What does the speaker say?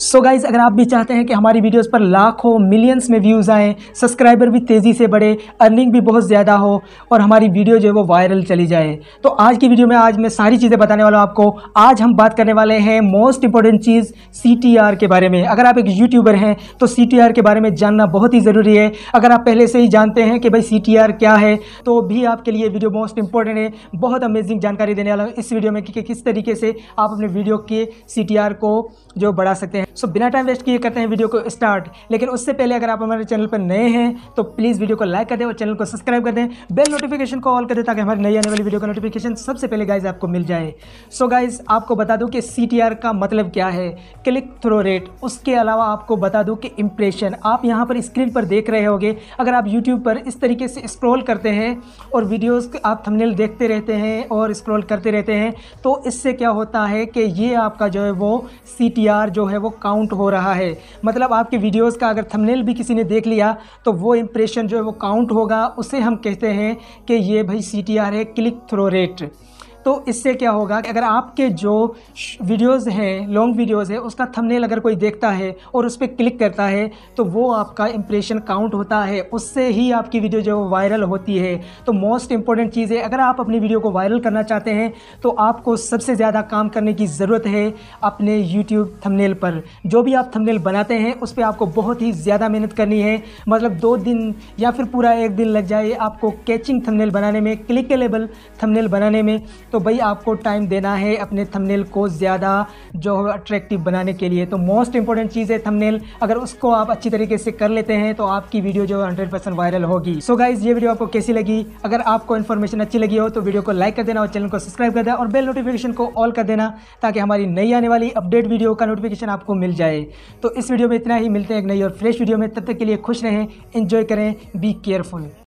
सो so guys अगर आप भी चाहते हैं कि हमारी वीडियोस पर लाखों मिलियंस में व्यूज़ आएँ सब्सक्राइबर भी तेज़ी से बढ़े अर्निंग भी बहुत ज़्यादा हो और हमारी वीडियो जो है वो वायरल चली जाए तो आज की वीडियो में आज मैं सारी चीज़ें बताने वाला हूँ आपको आज हम बात करने वाले हैं मोस्ट इंपॉर्टेंट चीज़ सी के बारे में अगर आप एक यूट्यूबर हैं तो सी के बारे में जानना बहुत ही ज़रूरी है अगर आप पहले से ही जानते हैं कि भाई सी क्या है तो भी आपके लिए वीडियो मोस्ट इंपॉर्टेंट है बहुत अमेजिंग जानकारी देने वाला हूँ इस वीडियो में कि किस तरीके से आप अपने वीडियो के सी को जो बढ़ा सकते हैं सो बिना टाइम वेस्ट किए करते हैं वीडियो को स्टार्ट लेकिन उससे पहले अगर आप हमारे चैनल पर नए हैं तो प्लीज़ वीडियो को लाइक कर दें और चैनल को सब्सक्राइब कर दें बेल नोटिफिकेशन को ऑल कर दें ताकि हमारी नई आने वाली वीडियो का नोटिफिकेशन सबसे पहले गाइज आपको मिल जाए सो so गाइज आपको बता दूँ कि सी का मतलब क्या है क्लिक थ्रो रेट उसके अलावा आपको बता दूँ कि इंप्रेशन आप यहाँ पर स्क्रीन पर देख रहे होगे अगर आप यूट्यूब पर इस तरीके से स्क्रोल करते हैं और वीडियोज़ आप थमनेल देखते रहते हैं और स्क्रोल करते रहते हैं तो इससे क्या होता है कि ये आपका जो है वो सी जो है वो काउंट हो रहा है मतलब आपके वीडियोस का अगर थंबनेल भी किसी ने देख लिया तो वो इम्प्रेशन जो है वो काउंट होगा उसे हम कहते हैं कि ये भाई सी है क्लिक थ्रो रेट तो इससे क्या होगा कि अगर आपके जो वीडियोस हैं लॉन्ग वीडियोस है उसका थंबनेल अगर कोई देखता है और उस पर क्लिक करता है तो वो आपका इंप्रेशन काउंट होता है उससे ही आपकी वीडियो जो वायरल होती है तो मोस्ट इंपॉर्टेंट चीज़ है अगर आप अपनी वीडियो को वायरल करना चाहते हैं तो आपको सबसे ज़्यादा काम करने की ज़रूरत है अपने यूट्यूब थमनेल पर जो भी आप थमनेल बनाते हैं उस पर आपको बहुत ही ज़्यादा मेहनत करनी है मतलब दो दिन या फिर पूरा एक दिन लग जाए आपको कैचिंग थमनेल बनाने में क्लिकेलेबल थमनेल बनाने में तो तो भाई आपको टाइम देना है अपने थंबनेल को ज़्यादा जो अट्रैक्टिव बनाने के लिए तो मोस्ट इंपॉर्टेंट चीज़ है थंबनेल अगर उसको आप अच्छी तरीके से कर लेते हैं तो आपकी वीडियो जो हंड्रेड परसेंट वायरल होगी सो so गाइज ये वीडियो आपको कैसी लगी अगर आपको इन्फॉर्मेशन अच्छी लगी हो तो वीडियो को लाइक कर देना और चैनल को सब्सक्राइब कर देना और बेल नोटिफिकेशन को ऑल कर देना ताकि हमारी नई आने वाली अपडेट वीडियो का नोटिफिकेशन आपको मिल जाए तो इस वीडियो में इतना ही मिलते हैं एक नई और फ्रेश वीडियो में तब तक के लिए खुश रहें इन्जॉय करें बी केयरफुल